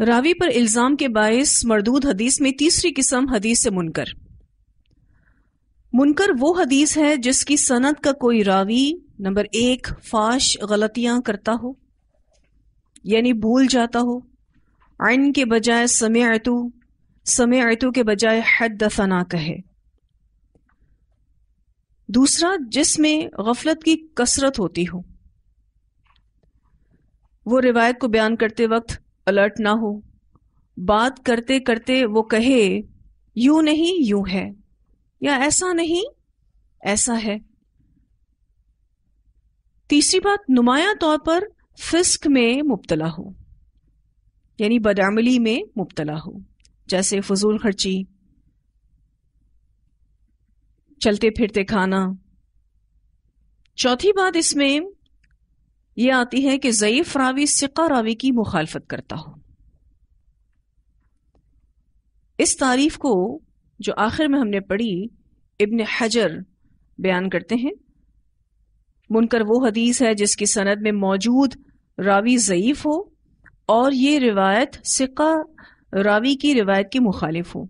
रावी पर इल्जाम के बायस मरदूद हदीस में तीसरी किस्म हदीस से मुनकर मुनकर वो हदीस है जिसकी सनत का कोई रावी नंबर एक फाश गलतियां करता हो यानी भूल जाता हो अन के बजाय समय समय आयतु के बजाय हद दफना कहे दूसरा जिसमें गफलत की कसरत होती हो वो रिवायत को बयान करते वक्त अलर्ट ना हो बात करते करते वो कहे यू नहीं यू है या ऐसा नहीं ऐसा है तीसरी बात नुमाया तौर पर फिस्क में मुबतला हो यानी बदामली में मुबतला हो जैसे फजूल खर्ची चलते फिरते खाना चौथी बात इसमें ये आती है कि ज़यीफ रावी सिका रावी की मुखालफत करता हो इस तारीफ को जो आखिर में हमने पढ़ी इब्न हजर बयान करते हैं मुनकर वो हदीस है जिसकी सनद में मौजूद रावी ज़यीफ हो और ये रिवायत सिका रावी की रिवायत की मुखालिफ हो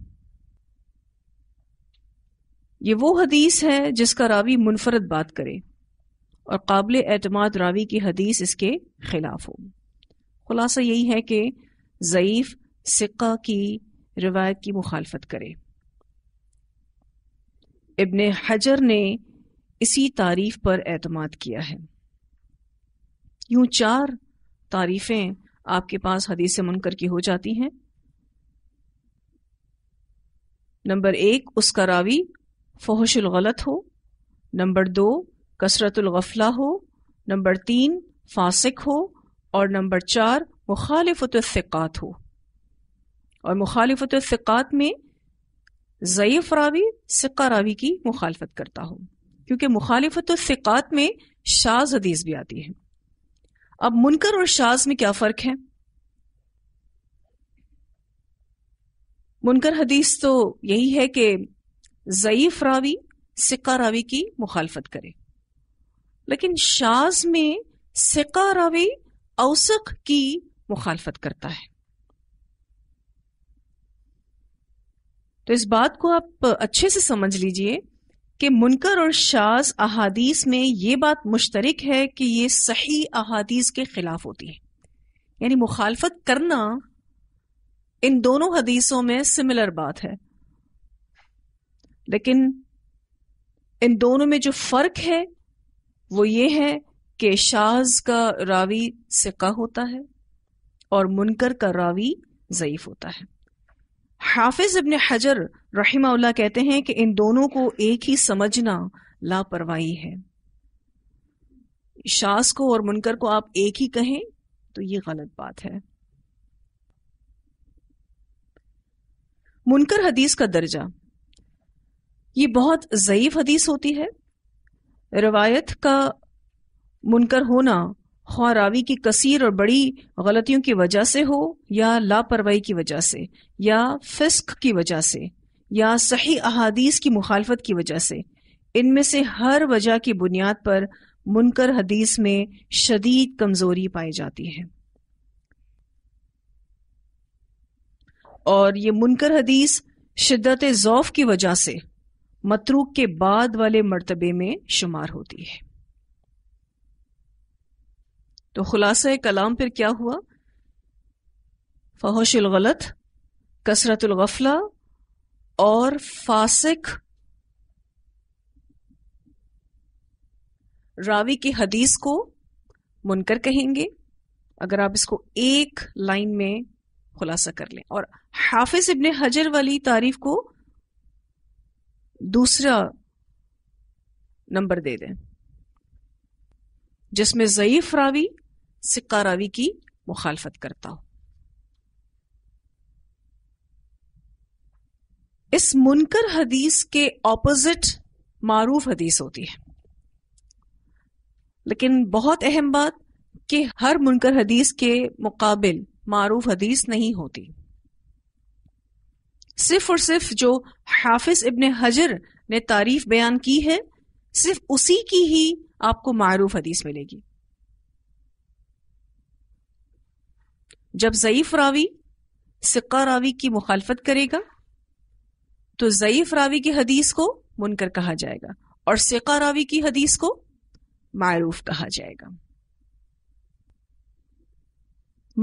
ये वो हदीस है जिसका रावी मुनफरद बात करे और काबिल एतम रावी की हदीस इसके खिलाफ हो खुलासा यही है कि ज़यीफ़ सिक्का की रवायत की मुखालफत करे इबन हजर ने इसी तारीफ पर एतम किया है यूं चार तारीफें आपके पास हदीस मुनकर की हो जाती हैं नंबर एक उसका रावी फ़हशलगलत हो नंबर दो कसरतुलगफला हो नंबर तीन फासिक हो और नंबर चार मुखालफत हो और मुखालफतफ़ात में ज़यीफ़ रावी सिक्का रावी की मुखालफत करता हो क्योंकि मुखालफत में शाज हदीस भी आती है अब मुनकर और शाज में क्या फ़र्क है मुनकर हदीस तो यही है कि ज़यीफ़ रावी सिक्का रावी की मुखालफत करे लेकिन शाज में सिका रावी औसक की मुखालफत करता है तो इस बात को आप अच्छे से समझ लीजिए कि मुनकर और शाज अहादीस में ये बात मुश्तरक है कि ये सही अहादीस के खिलाफ होती है यानी मुखालफत करना इन दोनों हदीसों में सिमिलर बात है लेकिन इन दोनों में जो फर्क है वो ये है कि शाज का रावी सिक्का होता है और मुनकर का रावी ज़यीफ होता है हाफिज इबन हजर रहीमा कहते हैं कि इन दोनों को एक ही समझना लापरवाही है शास को और मुनकर को आप एक ही कहें तो ये गलत बात है मुनकर हदीस का दर्जा ये बहुत ज़यीफ हदीस होती है रवायत का मुनकर होना ख्वा रावी की कसीर और बड़ी गलतियों की वजह से हो या लापरवाही की वजह से या फिस्क की वजह से या सही अहादीस की मुखालफत की वजह से इनमें से हर वजह की बुनियाद पर मुनकर हदीस में शदीद कमजोरी पाई जाती है और ये मुनकर हदीस शिद्दत ज़ौफ की वजह से मतरूक के बाद वाले मर्तबे में शुमार होती है तो खुलासा कलाम फिर क्या हुआ कसरतुल गफला और फासिक रावी की हदीस को मुनकर कहेंगे अगर आप इसको एक लाइन में खुलासा कर लें और हाफिज इब्ने हजर वाली तारीफ को दूसरा नंबर दे दें जिसमें जयीफ रावी सिक्का रावी की मुखालफत करता हो इस मुनकर हदीस के ऑपोजिट मारूफ हदीस होती है लेकिन बहुत अहम बात कि हर मुनकर हदीस के मुकाबिल मारूफ हदीस नहीं होती सिर्फ और सिर्फ जो हाफिज इबन हजर ने तारीफ बयान की है सिर्फ उसी की ही आपको मारूफ हदीस मिलेगी जब ज़यीफ रावी सिक्का रावी की मुखालफत करेगा तो ज़यीफ रावी की हदीस को मुनकर कहा जाएगा और सिक्का रावी की हदीस को मारूफ कहा जाएगा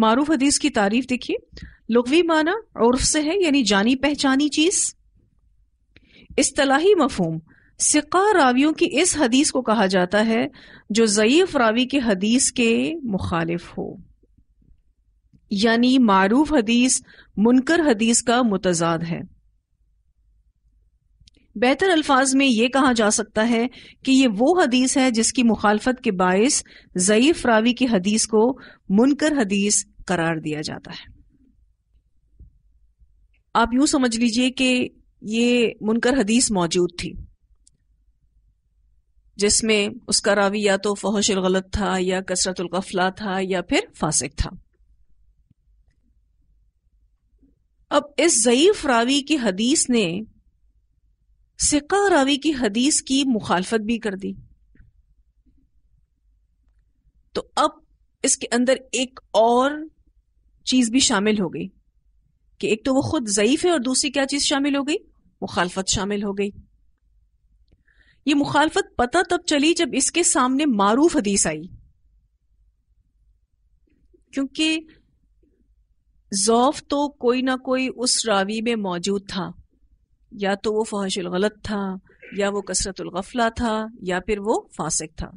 मारूफ हदीस की तारीफ देखिए लुगवी माना उर्फ से है यानी जानी पहचानी चीज इस्तलाही मफहम सिका रावियों की इस हदीस को कहा जाता है जो ज़यीफ रावी के हदीस के मुखालिफ हो यानी मारूफ हदीस मुनकर हदीस का मुतजाद है बेहतर अल्फाज में यह कहा जा सकता है कि ये वो हदीस है जिसकी मुखालफत के बायस ज़यीफ रावी की हदीस को मुनकर हदीस करार दिया जाता है आप यूं समझ लीजिए कि ये मुनकर हदीस मौजूद थी जिसमें उसका रावी या तो फहशल गलत था या कसरतुल्कफला था या फिर फासिक था अब इस ज़यीफ रावी की हदीस ने सिका रावी की हदीस की मुखालफत भी कर दी तो अब इसके अंदर एक और चीज भी शामिल हो गई कि एक तो वो खुद ज़यीफ है और दूसरी क्या चीज़ शामिल हो गई मुखालफत शामिल हो गई ये मुखालफत पता तब चली जब इसके सामने मारूफ हदीस आई क्योंकि जौफ तो कोई ना कोई उस रावी में मौजूद था या तो वो फहशुल गलत था या वो कसरतुल गफला था या फिर वो फासिक था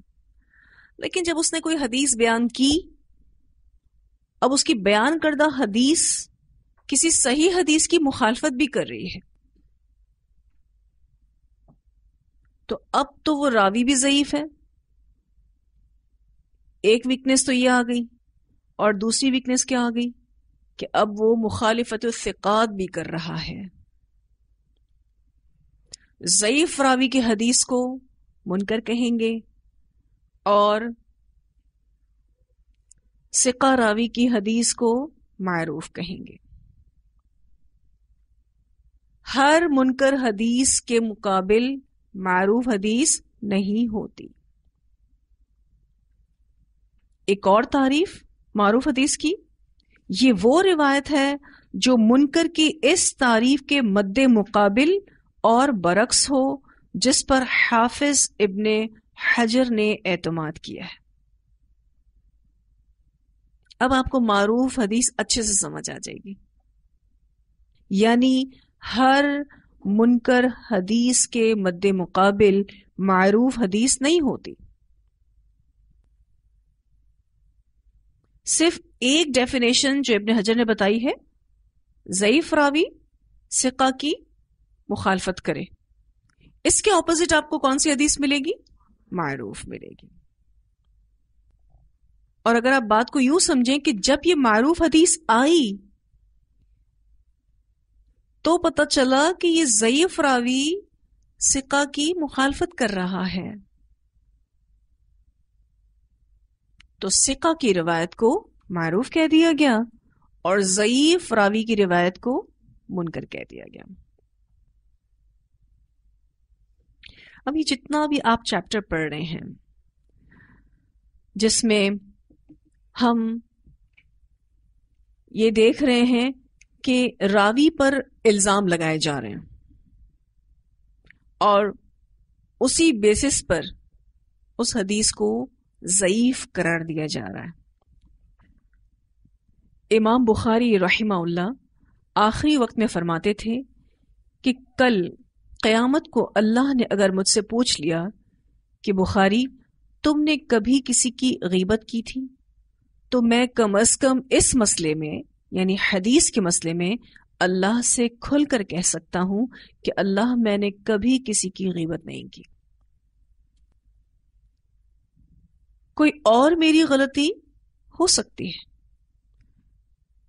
लेकिन जब उसने कोई हदीस बयान की अब उसकी बयान करदा हदीस किसी सही हदीस की मुखालफत भी कर रही है तो अब तो वो रावी भी ज़यीफ है एक वीकनेस तो ये आ गई और दूसरी वीकनेस क्या आ गई कि अब वो मुखालफत सिकात भी कर रहा है ज़यीफ रावी की हदीस को मुनकर कहेंगे और सिका रावी की हदीस को मारूफ कहेंगे हर मुनकर हदीस के मुकाबिल मारूफ हदीस नहीं होती एक और तारीफ मारूफ हदीस की ये वो रिवायत है जो मुनकर की इस तारीफ के मद्दे मुकाबिल और बरक्स हो जिस पर हाफिज इब्ने हजर ने एतमाद किया है अब आपको मारूफ हदीस अच्छे से समझ आ जाएगी यानी हर मुनकर हदीस के मद्दे मुकाबिल मरूफ हदीस नहीं होती सिर्फ एक डेफिनेशन जो इब्ने हजर ने बताई है जयीफ रावी सिका की मुखालफत करे इसके ऑपोजिट आपको कौन सी हदीस मिलेगी मारूफ मिलेगी और अगर आप बात को यूं समझें कि जब ये मारूफ हदीस आई तो पता चला कि ये जयीफ रावी सिक्का की मुखालफत कर रहा है तो सिक्का की रिवायत को मारूफ कह दिया गया और जयीफ रावी की रिवायत को मुनकर कह दिया गया अभी जितना भी आप चैप्टर पढ़ रहे हैं जिसमें हम ये देख रहे हैं कि रावी पर इल्ज़ाम लगाए जा रहे हैं और उसी बेसिस पर उस हदीस को ज़यीफ करार दिया जा रहा है इमाम बुखारी रही आखिरी वक्त में फरमाते थे कि कल क़यामत को अल्लाह ने अगर मुझसे पूछ लिया कि बुखारी तुमने कभी किसी की गीबत की थी तो मैं कम अज़ कम इस मसले में यानी हदीस के मसले में अल्लाह से खुलकर कह सकता हूं कि अल्लाह मैंने कभी किसी की गीबत नहीं की कोई और मेरी गलती हो सकती है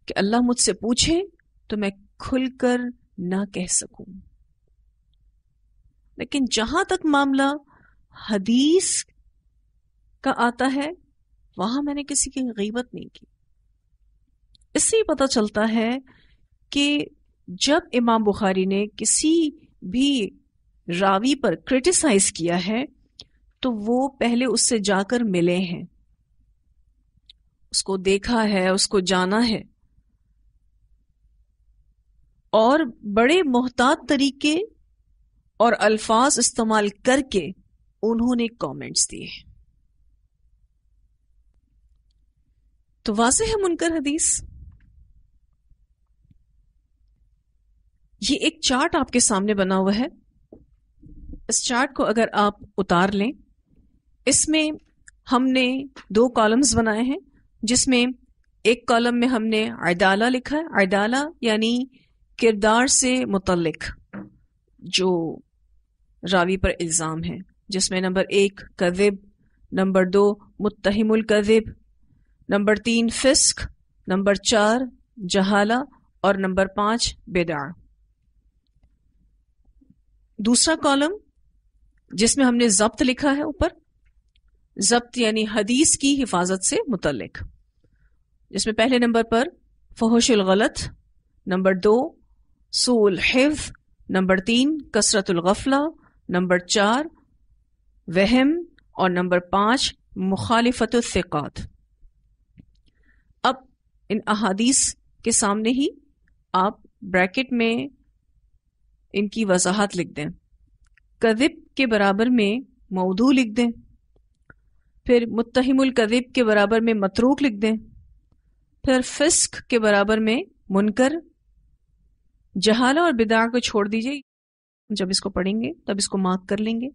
कि अल्लाह मुझसे पूछे तो मैं खुलकर ना कह सकूं लेकिन जहां तक मामला हदीस का आता है वहां मैंने किसी की गीबत नहीं की इससे पता चलता है कि जब इमाम बुखारी ने किसी भी रावी पर क्रिटिसाइज किया है तो वो पहले उससे जाकर मिले हैं उसको देखा है उसको जाना है और बड़े मोहतात तरीके और अल्फाज इस्तेमाल करके उन्होंने कमेंट्स दिए तो वाज है मुनकर हदीस ये एक चार्ट आपके सामने बना हुआ है इस चार्ट को अगर आप उतार लें इसमें हमने दो कॉलम्स बनाए हैं जिसमें एक कॉलम में हमने अदाला लिखा है अदाला यानी किरदार से मुतलक जो रावी पर इल्ज़ाम है जिसमें नंबर एक कज़िब नंबर दो मुतहमुल कज़िब नंबर तीन फिस्क नंबर चार जहाला और नंबर पाँच बेदार दूसरा कॉलम जिसमें हमने जब्त लिखा है ऊपर जब्त यानी हदीस की हिफाजत से मुतलक जिसमें पहले नंबर पर फहोशुल गलत नंबर दो सोल हिफ नंबर तीन कसरतुलगफला नंबर चार वहम और नंबर पाँच मुखालफतुलफ़ात अब इन अहादीस के सामने ही आप ब्रैकेट में इनकी वजाहत लिख दें कदिब के बराबर में मऊदू लिख दें फिर मुतहमुल कदिब के बराबर में मतरूक लिख दें फिर फिस्क के बराबर में मुनकर जहाला और बिदा को छोड़ दीजिए जब इसको पढ़ेंगे तब इसको मार्क कर लेंगे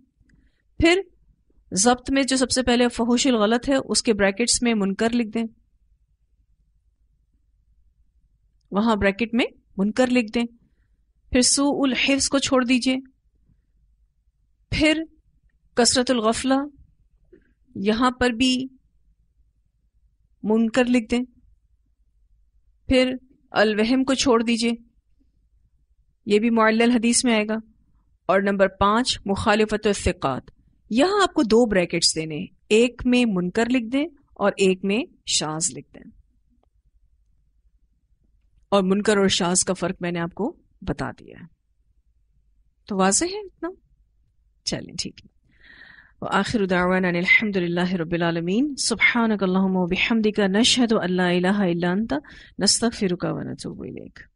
फिर जब्त में जो सबसे पहले फहोशिल गलत है उसके ब्रैकेट्स में मुनकर लिख दें वहां ब्रैकेट में मुनकर लिख दें फिर सूल हिफ्स को छोड़ दीजिए फिर गफला यहां पर भी मुनकर लिख दें फिर अलवहम को छोड़ दीजिए यह भी मोल हदीस में आएगा और नंबर पांच मुखालफत फ़िकात यहां आपको दो ब्रैकेट्स देने एक में मुनकर लिख दें और एक में शाज लिख दें और मुनकर और शाज का फ़र्क मैंने आपको बता दिया है तो वाज है इतना चलिए ठीक है आखिर उदावान अलहमदिल्ला रबालमीन सुबहानक बिहमदिका नशहद अल्ला नस्तफ़िरुका वनतूब